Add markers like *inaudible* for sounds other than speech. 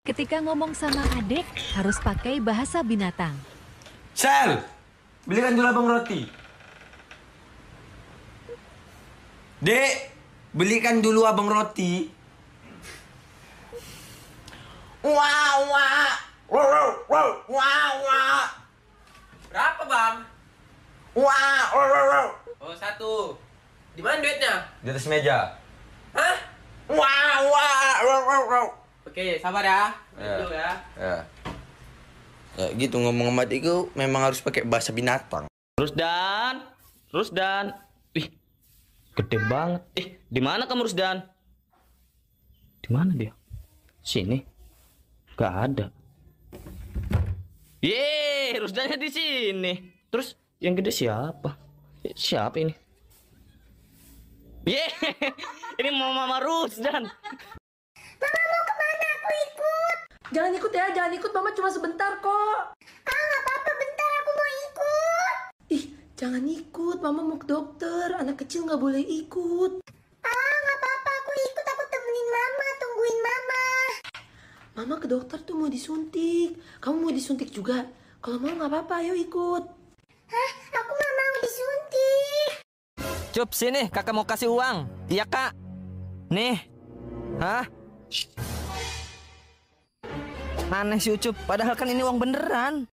Ketika ngomong sama adik, harus pakai bahasa binatang. Sel, belikan dulu abang roti. Dek, belikan dulu abang roti. Wah, wah, wah, wah, wah. Berapa bang? Wah, wah, wah. Oh satu. Di mana duitnya? Di atas meja. Hah? Wah, wah, wah, wah, wah. Oke, sabar ya. Yeah. ya. Yeah. Ya. Ya. ya gitu ngomong sama itu memang harus pakai bahasa binatang. Terus dan, terus dan, ih gede banget. Ih, di mana kamu terus dan? Di mana dia? Sini. Gak ada. Ye, Rusdannya di sini. Terus yang gede siapa? Eh, siapa ini? Ye, *laughs* ini mau Mama Rusdan. Jangan ikut ya, jangan ikut. Mama cuma sebentar kok. Ah, nggak apa-apa. Bentar, aku mau ikut. Ih, jangan ikut. Mama mau ke dokter. Anak kecil nggak boleh ikut. Ah, nggak apa-apa. Aku ikut. Aku temenin Mama. Tungguin Mama. Mama ke dokter tuh mau disuntik. Kamu mau disuntik juga? Kalau mau nggak apa-apa, ayo ikut. Hah? Aku nggak mau disuntik. Cup, sini. Kakak mau kasih uang. Iya, Kak. Nih. Hah? Aneh si Ucup, padahal kan ini uang beneran.